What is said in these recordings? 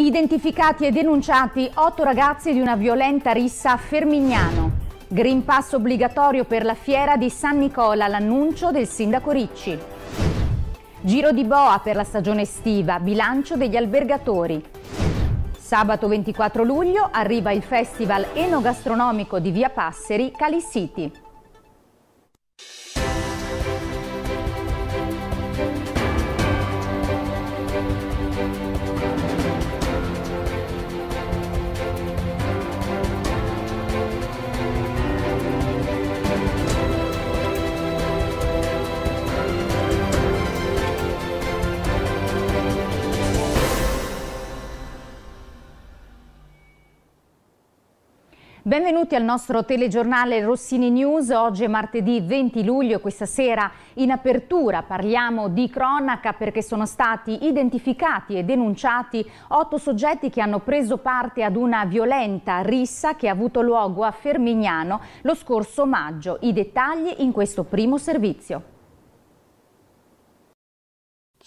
Identificati e denunciati otto ragazzi di una violenta rissa a Fermignano. Green Pass obbligatorio per la fiera di San Nicola, l'annuncio del sindaco Ricci. Giro di boa per la stagione estiva, bilancio degli albergatori. Sabato 24 luglio arriva il festival enogastronomico di Via Passeri, Cali City. Benvenuti al nostro telegiornale Rossini News. Oggi è martedì 20 luglio e questa sera in apertura parliamo di cronaca perché sono stati identificati e denunciati otto soggetti che hanno preso parte ad una violenta rissa che ha avuto luogo a Fermignano lo scorso maggio. I dettagli in questo primo servizio.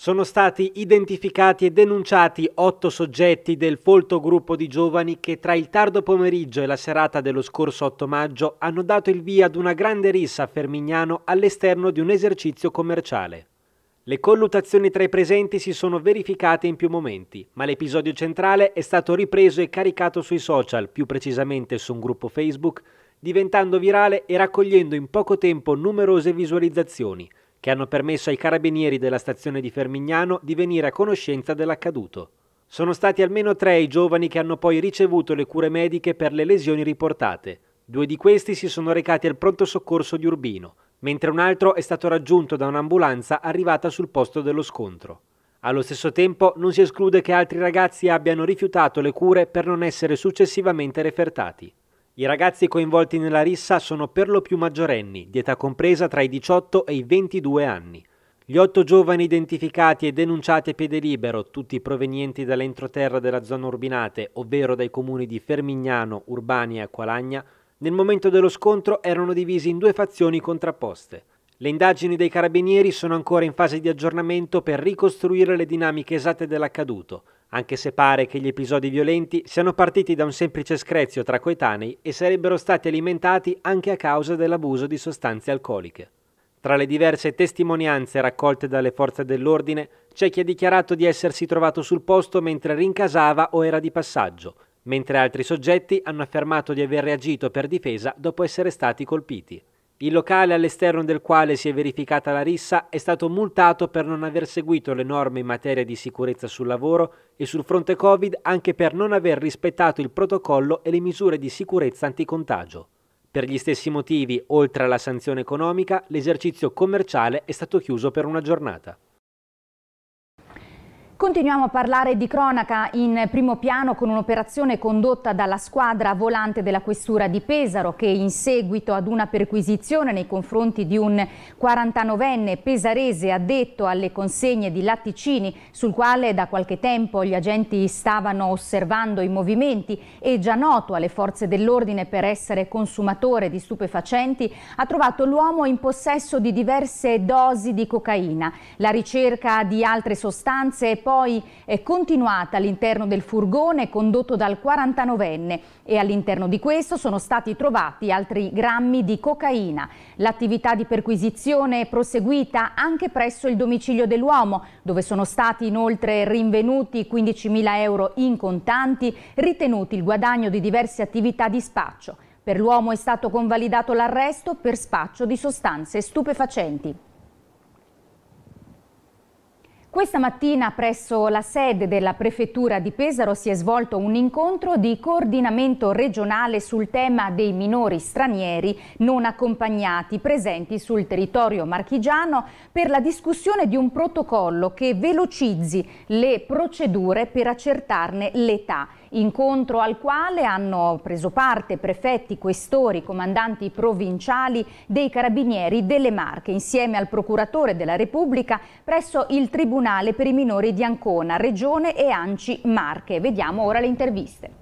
Sono stati identificati e denunciati otto soggetti del folto gruppo di giovani che tra il tardo pomeriggio e la serata dello scorso 8 maggio hanno dato il via ad una grande rissa a Fermignano all'esterno di un esercizio commerciale. Le collutazioni tra i presenti si sono verificate in più momenti, ma l'episodio centrale è stato ripreso e caricato sui social, più precisamente su un gruppo Facebook, diventando virale e raccogliendo in poco tempo numerose visualizzazioni – che hanno permesso ai carabinieri della stazione di Fermignano di venire a conoscenza dell'accaduto. Sono stati almeno tre i giovani che hanno poi ricevuto le cure mediche per le lesioni riportate. Due di questi si sono recati al pronto soccorso di Urbino, mentre un altro è stato raggiunto da un'ambulanza arrivata sul posto dello scontro. Allo stesso tempo non si esclude che altri ragazzi abbiano rifiutato le cure per non essere successivamente refertati. I ragazzi coinvolti nella rissa sono per lo più maggiorenni, di età compresa tra i 18 e i 22 anni. Gli otto giovani identificati e denunciati a piede libero, tutti provenienti dall'entroterra della zona urbinate, ovvero dai comuni di Fermignano, Urbani e Acqualagna, nel momento dello scontro erano divisi in due fazioni contrapposte. Le indagini dei carabinieri sono ancora in fase di aggiornamento per ricostruire le dinamiche esatte dell'accaduto, anche se pare che gli episodi violenti siano partiti da un semplice screzio tra coetanei e sarebbero stati alimentati anche a causa dell'abuso di sostanze alcoliche. Tra le diverse testimonianze raccolte dalle forze dell'ordine c'è chi ha dichiarato di essersi trovato sul posto mentre rincasava o era di passaggio, mentre altri soggetti hanno affermato di aver reagito per difesa dopo essere stati colpiti. Il locale all'esterno del quale si è verificata la rissa è stato multato per non aver seguito le norme in materia di sicurezza sul lavoro e sul fronte Covid anche per non aver rispettato il protocollo e le misure di sicurezza anticontagio. Per gli stessi motivi, oltre alla sanzione economica, l'esercizio commerciale è stato chiuso per una giornata. Continuiamo a parlare di cronaca in primo piano con un'operazione condotta dalla squadra volante della questura di Pesaro che in seguito ad una perquisizione nei confronti di un 49enne pesarese addetto alle consegne di latticini sul quale da qualche tempo gli agenti stavano osservando i movimenti e già noto alle forze dell'ordine per essere consumatore di stupefacenti ha trovato l'uomo in possesso di diverse dosi di cocaina. La ricerca di altre sostanze è poi poi continuata all'interno del furgone condotto dal 49enne e all'interno di questo sono stati trovati altri grammi di cocaina. L'attività di perquisizione è proseguita anche presso il domicilio dell'uomo dove sono stati inoltre rinvenuti 15.000 euro in contanti ritenuti il guadagno di diverse attività di spaccio. Per l'uomo è stato convalidato l'arresto per spaccio di sostanze stupefacenti. Questa mattina presso la sede della Prefettura di Pesaro si è svolto un incontro di coordinamento regionale sul tema dei minori stranieri non accompagnati presenti sul territorio marchigiano per la discussione di un protocollo che velocizzi le procedure per accertarne l'età incontro al quale hanno preso parte prefetti, questori, comandanti provinciali dei carabinieri delle Marche insieme al procuratore della Repubblica presso il Tribunale per i minori di Ancona, Regione e Anci Marche. Vediamo ora le interviste.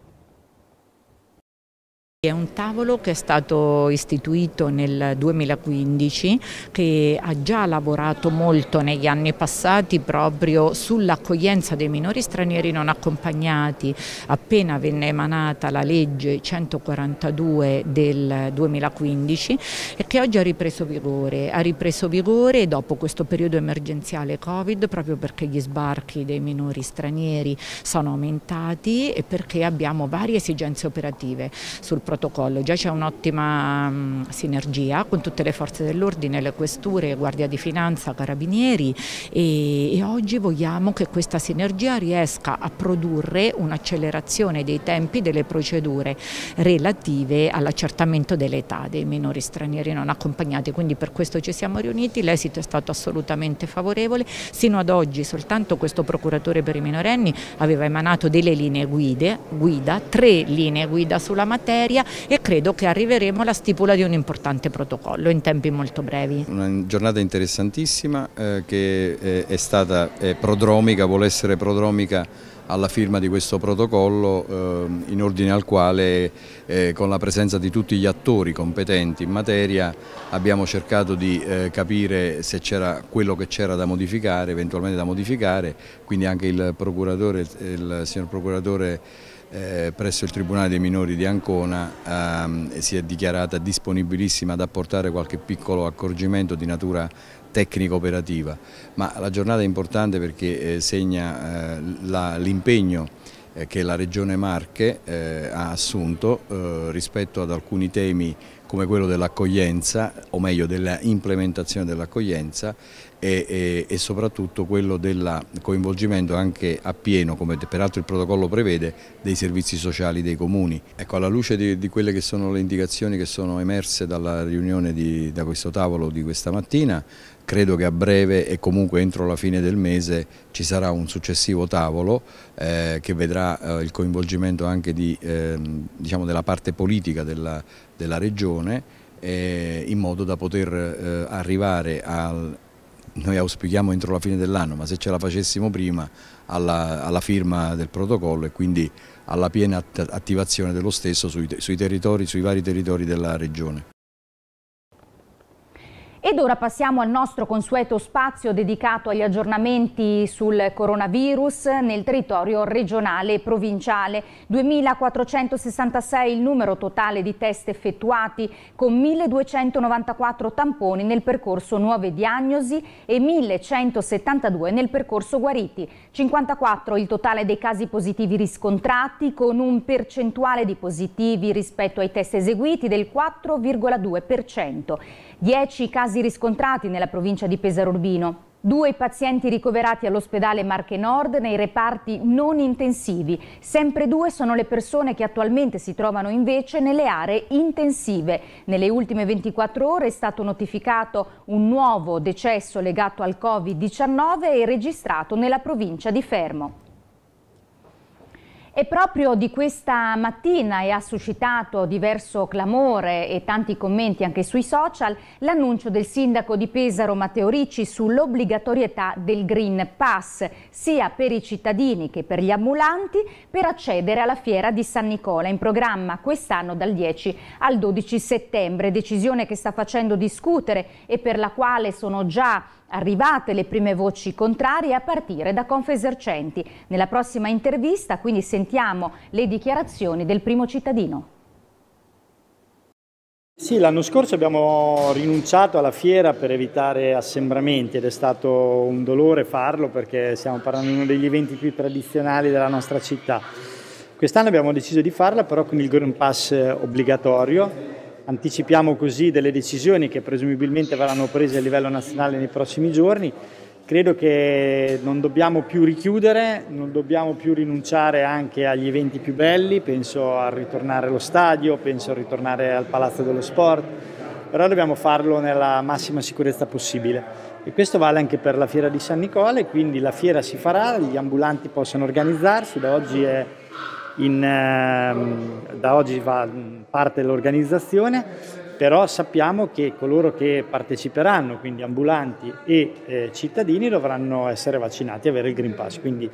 È un tavolo che è stato istituito nel 2015 che ha già lavorato molto negli anni passati proprio sull'accoglienza dei minori stranieri non accompagnati. Appena venne emanata la legge 142 del 2015 e che oggi ha ripreso vigore. Ha ripreso vigore dopo questo periodo emergenziale Covid proprio perché gli sbarchi dei minori stranieri sono aumentati e perché abbiamo varie esigenze operative. Sul protocollo, già c'è un'ottima mm, sinergia con tutte le forze dell'ordine, le questure, Guardia di Finanza, Carabinieri e, e oggi vogliamo che questa sinergia riesca a produrre un'accelerazione dei tempi delle procedure relative all'accertamento dell'età dei minori stranieri non accompagnati, quindi per questo ci siamo riuniti, l'esito è stato assolutamente favorevole, sino ad oggi soltanto questo procuratore per i minorenni aveva emanato delle linee guide, guida, tre linee guida sulla materia Italia e credo che arriveremo alla stipula di un importante protocollo in tempi molto brevi. Una giornata interessantissima eh, che eh, è stata eh, prodromica, vuole essere prodromica alla firma di questo protocollo eh, in ordine al quale eh, con la presenza di tutti gli attori competenti in materia abbiamo cercato di eh, capire se c'era quello che c'era da modificare, eventualmente da modificare, quindi anche il, procuratore, il signor procuratore eh, presso il Tribunale dei Minori di Ancona ehm, si è dichiarata disponibilissima ad apportare qualche piccolo accorgimento di natura tecnico-operativa, ma la giornata è importante perché eh, segna eh, l'impegno eh, che la Regione Marche ha assunto rispetto ad alcuni temi come quello dell'accoglienza, o meglio della implementazione dell'accoglienza e, e, e, soprattutto quello del coinvolgimento anche a pieno, come peraltro il protocollo prevede, dei servizi sociali dei comuni. Ecco, alla luce di, di quelle che sono le indicazioni che sono emerse dalla riunione di, da questo tavolo di questa mattina, credo che a breve e comunque entro la fine del mese ci sarà un successivo tavolo eh, che vedrà eh, il coinvolgimento anche di, ehm, diciamo della parte politica della, della regione eh, in modo da poter eh, arrivare al noi auspichiamo entro la fine dell'anno, ma se ce la facessimo prima alla, alla, firma del protocollo e quindi alla piena attivazione dello stesso sui, sui, territori, sui vari territori della regione. Ed ora passiamo al nostro consueto spazio dedicato agli aggiornamenti sul coronavirus nel territorio regionale e provinciale. 2.466 il numero totale di test effettuati con 1.294 tamponi nel percorso nuove diagnosi e 1.172 nel percorso guariti. 54 il totale dei casi positivi riscontrati con un percentuale di positivi rispetto ai test eseguiti del 4,2%. 10 casi casi riscontrati nella provincia di Pesaro Urbino. Due pazienti ricoverati all'ospedale Marche Nord nei reparti non intensivi. Sempre due sono le persone che attualmente si trovano invece nelle aree intensive. Nelle ultime 24 ore è stato notificato un nuovo decesso legato al Covid-19 e registrato nella provincia di Fermo. È proprio di questa mattina e ha suscitato diverso clamore e tanti commenti anche sui social l'annuncio del sindaco di Pesaro Matteo Ricci sull'obbligatorietà del Green Pass sia per i cittadini che per gli ambulanti per accedere alla fiera di San Nicola in programma quest'anno dal 10 al 12 settembre, decisione che sta facendo discutere e per la quale sono già arrivate le prime voci contrarie a partire da Confesercenti. Nella prossima intervista quindi sentiamo le dichiarazioni del primo cittadino. Sì, l'anno scorso abbiamo rinunciato alla fiera per evitare assembramenti ed è stato un dolore farlo perché stiamo parlando di uno degli eventi più tradizionali della nostra città. Quest'anno abbiamo deciso di farla però con il Green Pass obbligatorio anticipiamo così delle decisioni che presumibilmente verranno prese a livello nazionale nei prossimi giorni. Credo che non dobbiamo più richiudere, non dobbiamo più rinunciare anche agli eventi più belli, penso al ritornare allo stadio, penso a ritornare al Palazzo dello Sport, però dobbiamo farlo nella massima sicurezza possibile. E questo vale anche per la fiera di San Nicola, quindi la fiera si farà, gli ambulanti possono organizzarsi, da oggi è in, ehm, da oggi va parte dell'organizzazione, però sappiamo che coloro che parteciperanno, quindi ambulanti e eh, cittadini, dovranno essere vaccinati e avere il Green Pass. Quindi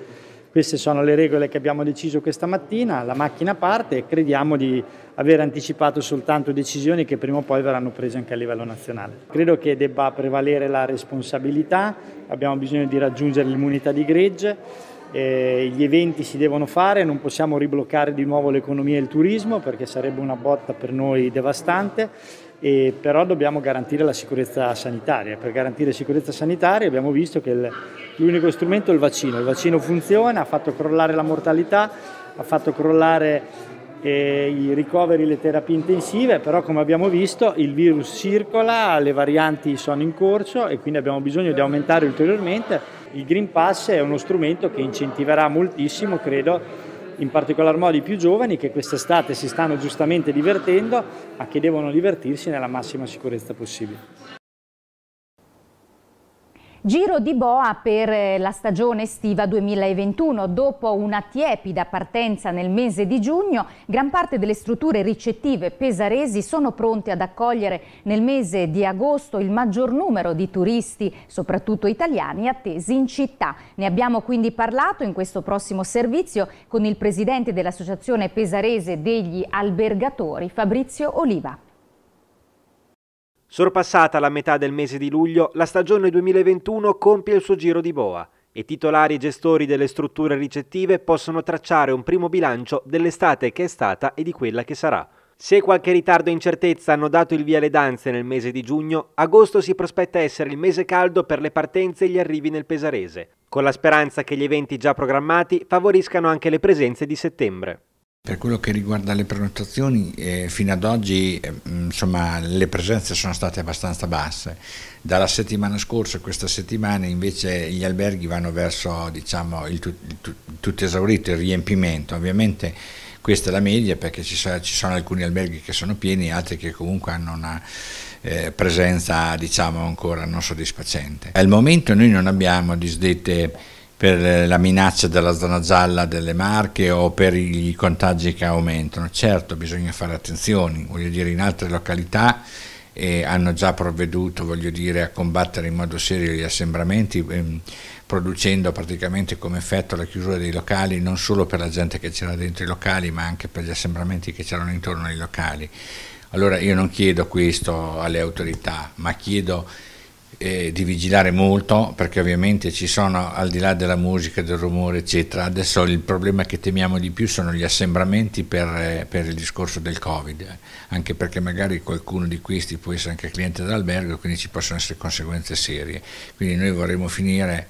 queste sono le regole che abbiamo deciso questa mattina, la macchina parte e crediamo di aver anticipato soltanto decisioni che prima o poi verranno prese anche a livello nazionale. Credo che debba prevalere la responsabilità, abbiamo bisogno di raggiungere l'immunità di gregge eh, gli eventi si devono fare, non possiamo ribloccare di nuovo l'economia e il turismo perché sarebbe una botta per noi devastante, eh, però dobbiamo garantire la sicurezza sanitaria. Per garantire sicurezza sanitaria abbiamo visto che il, l'unico strumento è il vaccino, il vaccino funziona, ha fatto crollare la mortalità, ha fatto crollare eh, i ricoveri, le terapie intensive, però come abbiamo visto il virus circola, le varianti sono in corso e quindi abbiamo bisogno di aumentare ulteriormente il Green Pass è uno strumento che incentiverà moltissimo, credo, in particolar modo i più giovani che quest'estate si stanno giustamente divertendo, ma che devono divertirsi nella massima sicurezza possibile. Giro di boa per eh, la stagione estiva 2021. Dopo una tiepida partenza nel mese di giugno, gran parte delle strutture ricettive pesaresi sono pronte ad accogliere nel mese di agosto il maggior numero di turisti, soprattutto italiani, attesi in città. Ne abbiamo quindi parlato in questo prossimo servizio con il presidente dell'Associazione Pesarese degli Albergatori, Fabrizio Oliva. Sorpassata la metà del mese di luglio, la stagione 2021 compie il suo giro di boa e titolari e gestori delle strutture ricettive possono tracciare un primo bilancio dell'estate che è stata e di quella che sarà. Se qualche ritardo e incertezza hanno dato il via alle danze nel mese di giugno, agosto si prospetta essere il mese caldo per le partenze e gli arrivi nel Pesarese, con la speranza che gli eventi già programmati favoriscano anche le presenze di settembre. Per quello che riguarda le prenotazioni, eh, fino ad oggi eh, insomma, le presenze sono state abbastanza basse. Dalla settimana scorsa a questa settimana invece gli alberghi vanno verso diciamo, il, tut, il tut, tutto esaurito, il riempimento. Ovviamente questa è la media perché ci, sono, ci sono alcuni alberghi che sono pieni, e altri che comunque hanno una eh, presenza diciamo, ancora non soddisfacente. Al momento noi non abbiamo disdette per eh, la minaccia della zona gialla delle Marche o per i contagi che aumentano. Certo bisogna fare attenzione, voglio dire in altre località eh, hanno già provveduto voglio dire, a combattere in modo serio gli assembramenti eh, producendo praticamente come effetto la chiusura dei locali non solo per la gente che c'era dentro i locali ma anche per gli assembramenti che c'erano intorno ai locali. Allora io non chiedo questo alle autorità ma chiedo eh, di vigilare molto perché ovviamente ci sono al di là della musica, del rumore eccetera, adesso il problema che temiamo di più sono gli assembramenti per, eh, per il discorso del Covid, anche perché magari qualcuno di questi può essere anche cliente dell'albergo, quindi ci possono essere conseguenze serie. Quindi noi vorremmo finire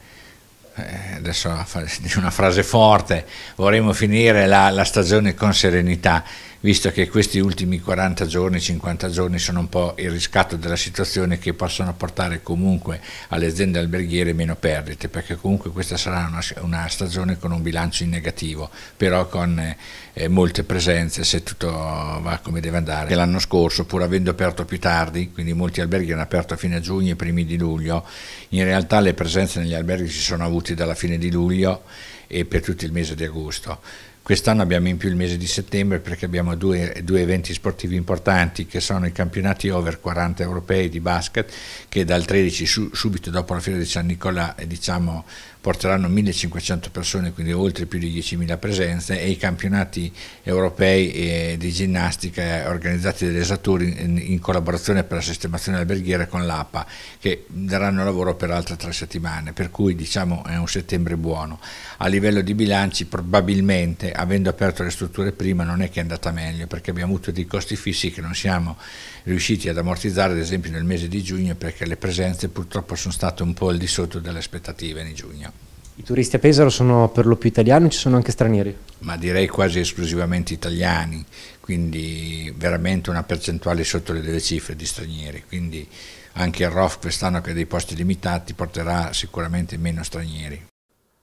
eh, adesso una frase forte, vorremmo finire la, la stagione con serenità visto che questi ultimi 40 giorni, 50 giorni sono un po' il riscatto della situazione che possono portare comunque alle aziende alberghiere meno perdite, perché comunque questa sarà una, una stagione con un bilancio in negativo, però con eh, eh, molte presenze se tutto va come deve andare. L'anno scorso, pur avendo aperto più tardi, quindi molti alberghi hanno aperto a fine giugno e primi di luglio, in realtà le presenze negli alberghi si sono avute dalla fine di luglio e per tutto il mese di agosto. Quest'anno abbiamo in più il mese di settembre perché abbiamo due, due, eventi sportivi importanti che sono i campionati over 40 europei di basket che dal 13 su, subito dopo la fiera di San Nicolà eh, diciamo, porteranno 1500 persone, quindi oltre più di 10.000 presenze e i campionati europei eh, di ginnastica eh, organizzati dall'Esaturi in, in collaborazione per la sistemazione alberghiera con l'APA che daranno lavoro per altre tre settimane, per cui diciamo è un settembre buono. A livello di bilanci probabilmente avendo aperto le strutture prima non è che è andata meglio perché abbiamo avuto dei costi fissi che non siamo riusciti ad ammortizzare ad esempio nel mese di giugno perché le presenze purtroppo sono state un po' al di sotto delle aspettative in giugno. I turisti a Pesaro sono per lo più italiani o ci sono anche stranieri? Ma direi quasi esclusivamente italiani, quindi veramente una percentuale sotto le delle cifre di stranieri, quindi anche il ROF quest'anno che ha dei posti limitati porterà sicuramente meno stranieri.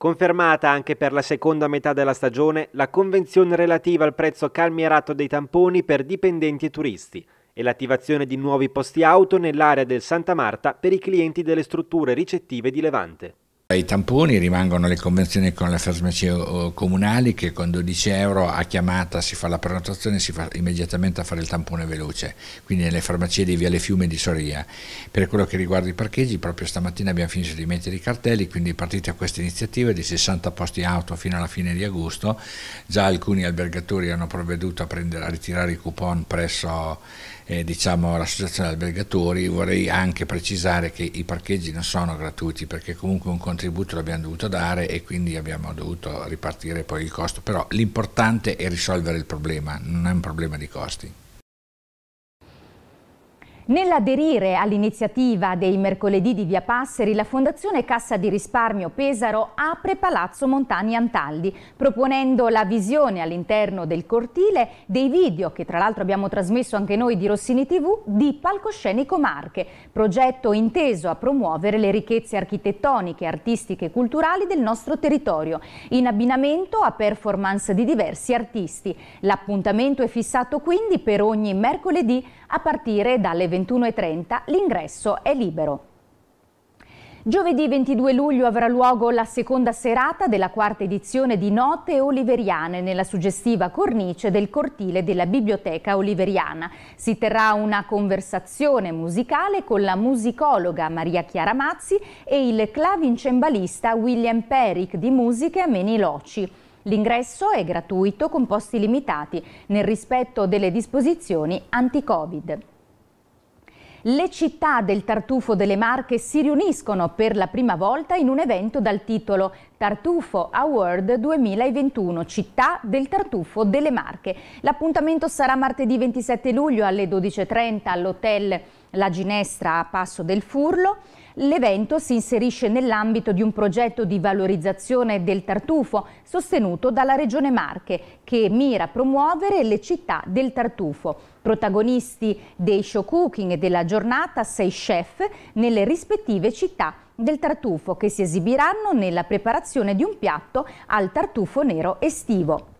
Confermata anche per la seconda metà della stagione la convenzione relativa al prezzo calmierato dei tamponi per dipendenti e turisti e l'attivazione di nuovi posti auto nell'area del Santa Marta per i clienti delle strutture ricettive di Levante. I tamponi rimangono le convenzioni con le farmacie eh, comunali che con 12 euro a chiamata si fa la prenotazione e si fa immediatamente a fare il tampone veloce, quindi nelle farmacie di Viale Fiume di Soria. Per quello che riguarda i parcheggi, proprio stamattina abbiamo finito di mettere i cartelli, quindi partite a questa iniziativa di 60 posti auto fino alla fine di agosto, già alcuni albergatori hanno provveduto a, prendere, a ritirare i coupon presso eh, diciamo, l'associazione albergatori, vorrei anche precisare che i parcheggi non sono gratuiti perché comunque un contributo l'abbiamo dovuto dare e quindi abbiamo dovuto ripartire poi il costo, però l'importante è risolvere il problema, non è un problema di costi. Nell'aderire all'iniziativa dei mercoledì di Via Passeri, la Fondazione Cassa di Risparmio Pesaro apre Palazzo Montani Antaldi, proponendo la visione all'interno del cortile dei video, che tra l'altro abbiamo trasmesso anche noi di Rossini TV, di Palcoscenico Marche, progetto inteso a promuovere le ricchezze architettoniche, artistiche e culturali del nostro territorio, in abbinamento a performance di diversi artisti. L'appuntamento è fissato quindi per ogni mercoledì a partire dalle 21.30 l'ingresso è libero. Giovedì 22 luglio avrà luogo la seconda serata della quarta edizione di Note Oliveriane nella suggestiva cornice del cortile della Biblioteca Oliveriana. Si terrà una conversazione musicale con la musicologa Maria Chiara Mazzi e il clavincembalista William Peric di Musiche Meniloci. L'ingresso è gratuito con posti limitati nel rispetto delle disposizioni anti-Covid. Le città del tartufo delle Marche si riuniscono per la prima volta in un evento dal titolo Tartufo Award 2021, città del tartufo delle Marche. L'appuntamento sarà martedì 27 luglio alle 12.30 all'hotel La Ginestra a Passo del Furlo. L'evento si inserisce nell'ambito di un progetto di valorizzazione del tartufo sostenuto dalla Regione Marche che mira a promuovere le città del tartufo. Protagonisti dei show cooking e della giornata sei chef nelle rispettive città del tartufo che si esibiranno nella preparazione di un piatto al tartufo nero estivo.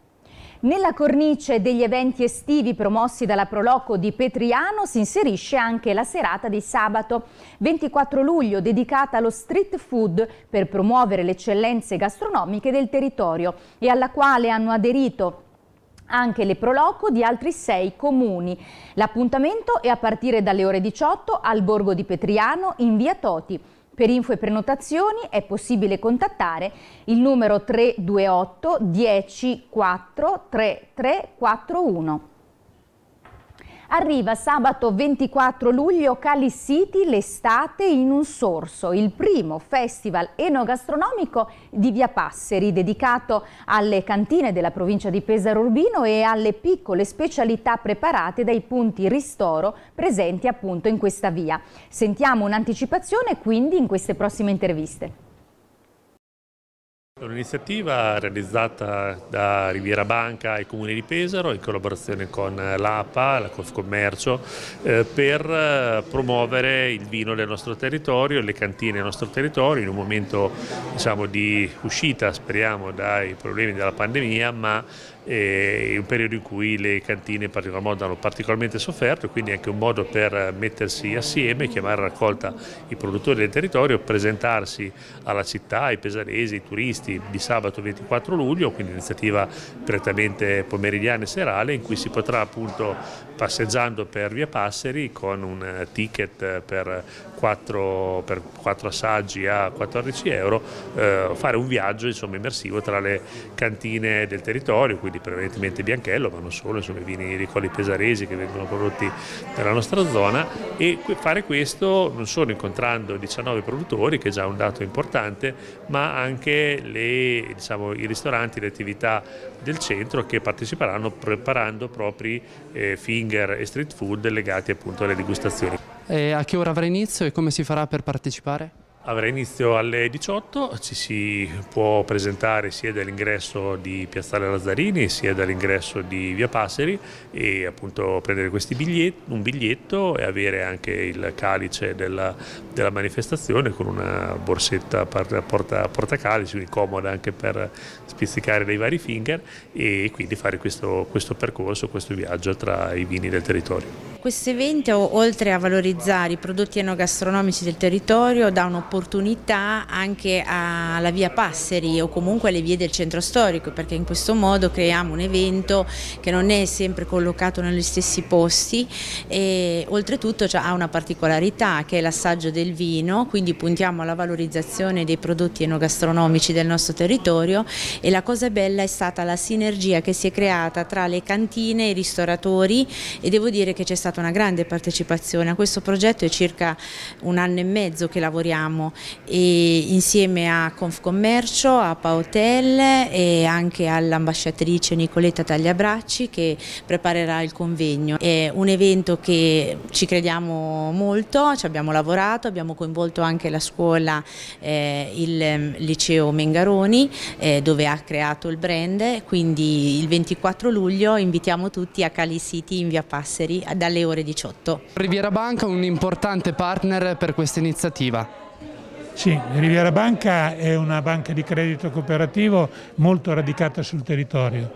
Nella cornice degli eventi estivi promossi dalla Proloco di Petriano si inserisce anche la serata di sabato 24 luglio dedicata allo street food per promuovere le eccellenze gastronomiche del territorio e alla quale hanno aderito anche le Proloco di altri sei comuni. L'appuntamento è a partire dalle ore 18 al Borgo di Petriano in via Toti per info e prenotazioni è possibile contattare il numero 328 10 4 3341. Arriva sabato 24 luglio Cali City l'estate in un sorso, il primo festival enogastronomico di Via Passeri dedicato alle cantine della provincia di Pesaro Urbino e alle piccole specialità preparate dai punti ristoro presenti appunto in questa via. Sentiamo un'anticipazione quindi in queste prossime interviste. È un'iniziativa realizzata da Riviera Banca e Comune di Pesaro in collaborazione con l'APA, la Confcommercio, eh, per eh, promuovere il vino del nostro territorio, le cantine del nostro territorio in un momento diciamo, di uscita, speriamo, dai problemi della pandemia, ma è un periodo in cui le cantine in particolar modo hanno particolarmente sofferto, quindi anche un modo per mettersi assieme, chiamare a raccolta i produttori del territorio, presentarsi alla città, ai pesaresi, ai turisti di sabato 24 luglio, quindi un'iniziativa prettamente pomeridiana e serale in cui si potrà appunto passeggiando per via Passeri con un ticket per 4, per 4 assaggi a 14 euro, eh, fare un viaggio insomma, immersivo tra le cantine del territorio, quindi prevalentemente Bianchello, ma non solo, insomma, i vini i Ricoli Pesaresi che vengono prodotti nella nostra zona e fare questo non solo incontrando 19 produttori, che è già un dato importante, ma anche le, diciamo, i ristoranti, le attività del centro che parteciperanno preparando propri eh, finger e street food legati appunto alle degustazioni. E a che ora avrà inizio e come si farà per partecipare? Avrà inizio alle 18, ci si può presentare sia dall'ingresso di Piazzale Lazzarini sia dall'ingresso di Via Passeri e appunto prendere biglietti, un biglietto e avere anche il calice della, della manifestazione con una borsetta porta, calice, quindi comoda anche per spizzicare dei vari finger e quindi fare questo, questo percorso, questo viaggio tra i vini del territorio. Questo evento, oltre a valorizzare i prodotti enogastronomici del territorio, dà un'opportunità anche alla via Passeri o comunque alle vie del centro storico, perché in questo modo creiamo un evento che non è sempre collocato negli stessi posti e oltretutto ha una particolarità che è l'assaggio del vino, quindi puntiamo alla valorizzazione dei prodotti enogastronomici del nostro territorio e la cosa bella è stata la sinergia che si è creata tra le cantine, i ristoratori e devo dire che c'è stata stata una grande partecipazione a questo progetto, è circa un anno e mezzo che lavoriamo e insieme a Confcommercio, a Paotel e anche all'ambasciatrice Nicoletta Tagliabracci che preparerà il convegno. È un evento che ci crediamo molto, ci abbiamo lavorato, abbiamo coinvolto anche la scuola, eh, il ehm, liceo Mengaroni eh, dove ha creato il brand, quindi il 24 luglio invitiamo tutti a Cali City in via Passeri dalle alle ore 18. Riviera Banca è un importante partner per questa iniziativa. Sì, Riviera Banca è una banca di credito cooperativo molto radicata sul territorio.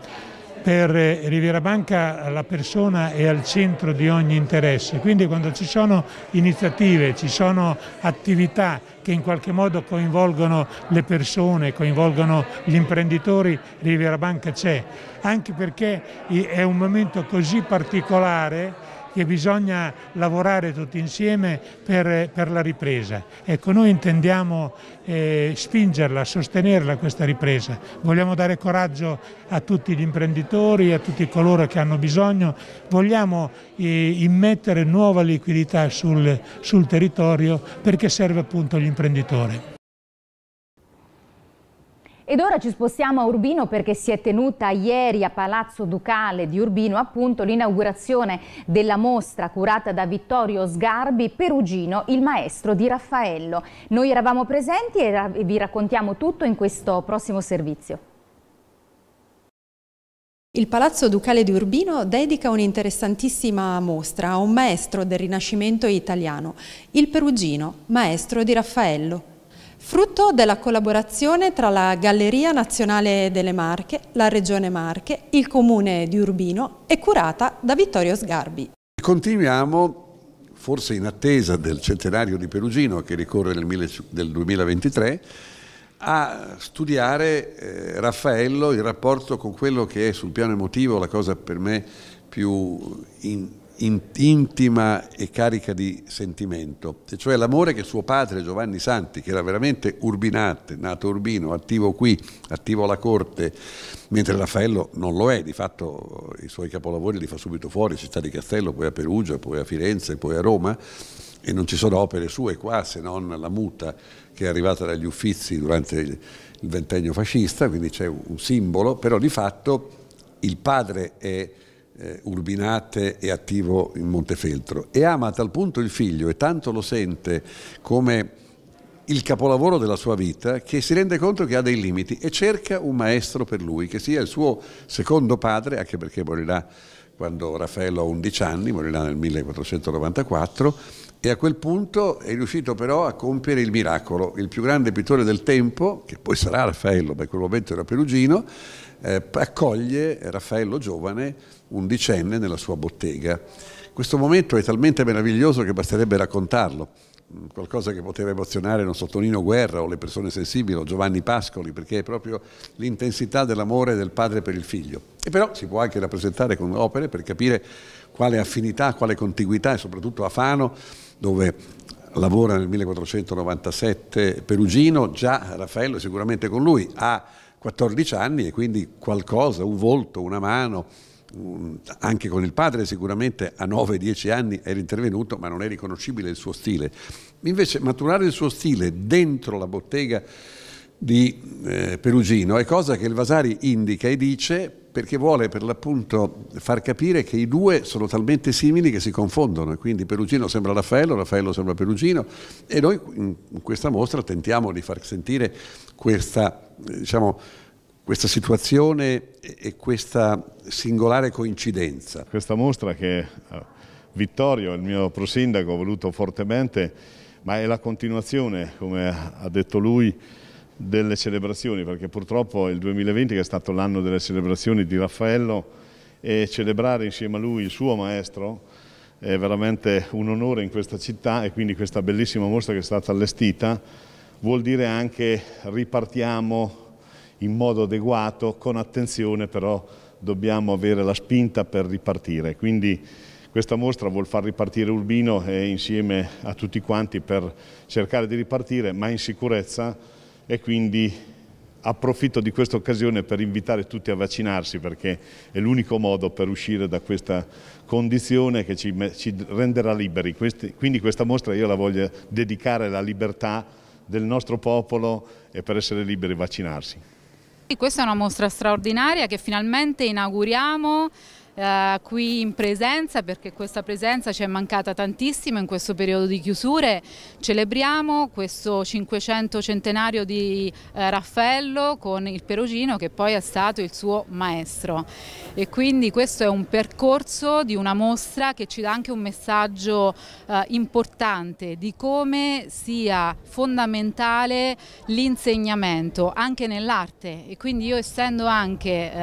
Per eh, Riviera Banca la persona è al centro di ogni interesse, quindi quando ci sono iniziative, ci sono attività che in qualche modo coinvolgono le persone, coinvolgono gli imprenditori, Riviera Banca c'è, anche perché è un momento così particolare che bisogna lavorare tutti insieme per, per la ripresa. Ecco, noi intendiamo eh, spingerla, sostenerla questa ripresa, vogliamo dare coraggio a tutti gli imprenditori, a tutti coloro che hanno bisogno, vogliamo eh, immettere nuova liquidità sul, sul territorio perché serve appunto gli imprenditori. Ed ora ci spostiamo a Urbino perché si è tenuta ieri a Palazzo Ducale di Urbino appunto l'inaugurazione della mostra curata da Vittorio Sgarbi, Perugino, il maestro di Raffaello. Noi eravamo presenti e vi raccontiamo tutto in questo prossimo servizio. Il Palazzo Ducale di Urbino dedica un'interessantissima mostra a un maestro del Rinascimento italiano, il Perugino, maestro di Raffaello frutto della collaborazione tra la Galleria Nazionale delle Marche, la Regione Marche, il Comune di Urbino e curata da Vittorio Sgarbi. Continuiamo forse in attesa del centenario di Perugino che ricorre nel 2023, a studiare eh, Raffaello in rapporto con quello che è sul piano emotivo la cosa per me più in, intima e carica di sentimento, e cioè l'amore che suo padre Giovanni Santi, che era veramente urbinate, nato urbino, attivo qui, attivo alla corte, mentre Raffaello non lo è, di fatto i suoi capolavori li fa subito fuori, città di Castello, poi a Perugia, poi a Firenze, poi a Roma, e non ci sono opere sue qua se non la muta che è arrivata dagli uffizi durante il ventennio fascista, quindi c'è un simbolo, però di fatto il padre è eh, Urbinate è attivo in Montefeltro e ama a tal punto il figlio e tanto lo sente come il capolavoro della sua vita che si rende conto che ha dei limiti e cerca un maestro per lui che sia il suo secondo padre, anche perché morirà quando Raffaello ha 11 anni, morirà nel 1494 e a quel punto è riuscito però a compiere il miracolo. Il più grande pittore del tempo, che poi sarà Raffaello, ma in quel momento era Perugino, eh, accoglie Raffaello giovane undicenne nella sua bottega. Questo momento è talmente meraviglioso che basterebbe raccontarlo. Mm, qualcosa che poteva emozionare, non so, Tonino Guerra o le persone sensibili o Giovanni Pascoli, perché è proprio l'intensità dell'amore del padre per il figlio. E però si può anche rappresentare con opere per capire quale affinità, quale contiguità e soprattutto a Fano, dove lavora nel 1497 Perugino, già Raffaello sicuramente con lui, ha 14 anni e quindi qualcosa, un volto, una mano, Mm, anche con il padre sicuramente a 9-10 anni era intervenuto ma non è riconoscibile il suo stile. Invece maturare il suo stile dentro la bottega di eh, Perugino è cosa che il Vasari indica e dice perché vuole per l'appunto far capire che i due sono talmente simili che si confondono e quindi Perugino sembra Raffaello, Raffaello sembra Perugino e noi in questa mostra tentiamo di far sentire questa eh, diciamo, questa situazione e questa singolare coincidenza. Questa mostra che eh, Vittorio, il mio prosindaco, ha voluto fortemente, ma è la continuazione, come ha detto lui, delle celebrazioni, perché purtroppo il 2020 che è stato l'anno delle celebrazioni di Raffaello e celebrare insieme a lui il suo maestro è veramente un onore in questa città e quindi questa bellissima mostra che è stata allestita vuol dire anche ripartiamo in modo adeguato, con attenzione però dobbiamo avere la spinta per ripartire. Quindi questa mostra vuol far ripartire Urbino e insieme a tutti quanti per cercare di ripartire, ma in sicurezza e quindi approfitto di questa occasione per invitare tutti a vaccinarsi perché è l'unico modo per uscire da questa condizione che ci, ci renderà liberi. Questi, quindi questa mostra io la voglio dedicare alla libertà del nostro popolo e per essere liberi vaccinarsi. Questa è una mostra straordinaria che finalmente inauguriamo eh, qui in presenza perché questa presenza ci è mancata tantissimo in questo periodo di chiusure. Celebriamo questo 500 centenario di eh, Raffaello con il Perugino che poi è stato il suo maestro e quindi questo è un percorso di una mostra che ci dà anche un messaggio eh, importante di come sia fondamentale l'insegnamento anche nell'arte e quindi io essendo anche eh,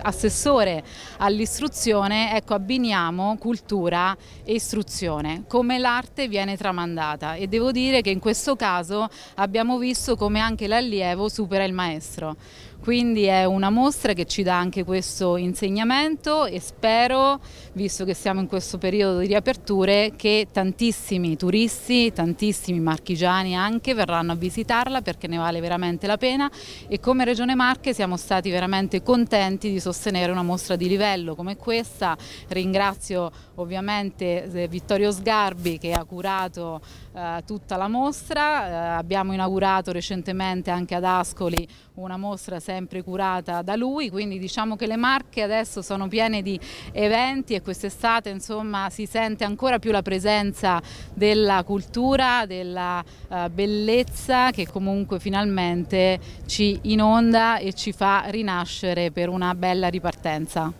assessore alla all'istruzione ecco, abbiniamo cultura e istruzione, come l'arte viene tramandata e devo dire che in questo caso abbiamo visto come anche l'allievo supera il maestro. Quindi è una mostra che ci dà anche questo insegnamento e spero, visto che siamo in questo periodo di riaperture, che tantissimi turisti, tantissimi marchigiani anche verranno a visitarla perché ne vale veramente la pena e come Regione Marche siamo stati veramente contenti di sostenere una mostra di livello bello come questa. Ringrazio ovviamente eh, Vittorio Sgarbi che ha curato eh, tutta la mostra. Eh, abbiamo inaugurato recentemente anche ad Ascoli una mostra sempre curata da lui, quindi diciamo che le Marche adesso sono piene di eventi e quest'estate insomma si sente ancora più la presenza della cultura, della eh, bellezza che comunque finalmente ci inonda e ci fa rinascere per una bella ripartenza.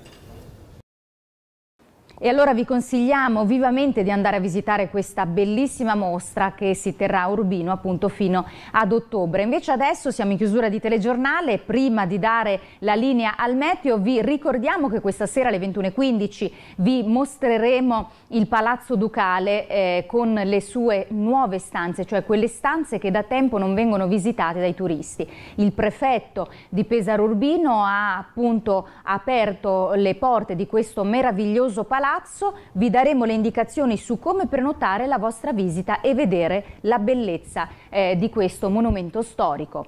E allora vi consigliamo vivamente di andare a visitare questa bellissima mostra che si terrà a Urbino appunto fino ad ottobre. Invece adesso siamo in chiusura di telegiornale, prima di dare la linea al meteo vi ricordiamo che questa sera alle 21.15 vi mostreremo il Palazzo Ducale eh, con le sue nuove stanze, cioè quelle stanze che da tempo non vengono visitate dai turisti. Il prefetto di Pesaro Urbino ha appunto aperto le porte di questo meraviglioso palazzo palazzo vi daremo le indicazioni su come prenotare la vostra visita e vedere la bellezza eh, di questo monumento storico.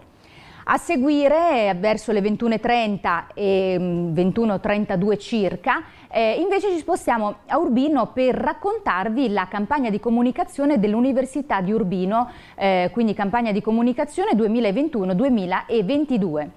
A seguire, eh, verso le 21.30 e 21.32 mm, circa, eh, invece ci spostiamo a Urbino per raccontarvi la campagna di comunicazione dell'Università di Urbino, eh, quindi campagna di comunicazione 2021-2022.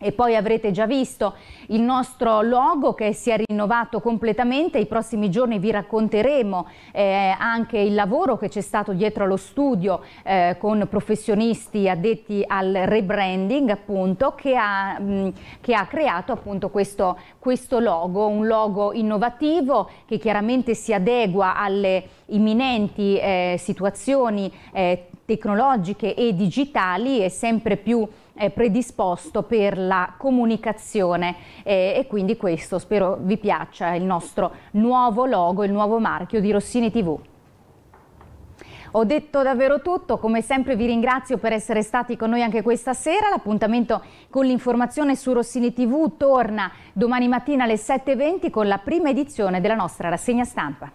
E poi avrete già visto il nostro logo che si è rinnovato completamente, i prossimi giorni vi racconteremo eh, anche il lavoro che c'è stato dietro allo studio eh, con professionisti addetti al rebranding appunto che ha, mh, mm, che ha creato appunto questo, questo logo, un logo innovativo che chiaramente si adegua alle imminenti eh, situazioni eh, tecnologiche e digitali e sempre più eh, predisposto per la comunicazione eh, e quindi questo spero vi piaccia il nostro nuovo logo, il nuovo marchio di Rossini TV. Ho detto davvero tutto, come sempre vi ringrazio per essere stati con noi anche questa sera, l'appuntamento con l'informazione su Rossini TV torna domani mattina alle 7.20 con la prima edizione della nostra rassegna stampa.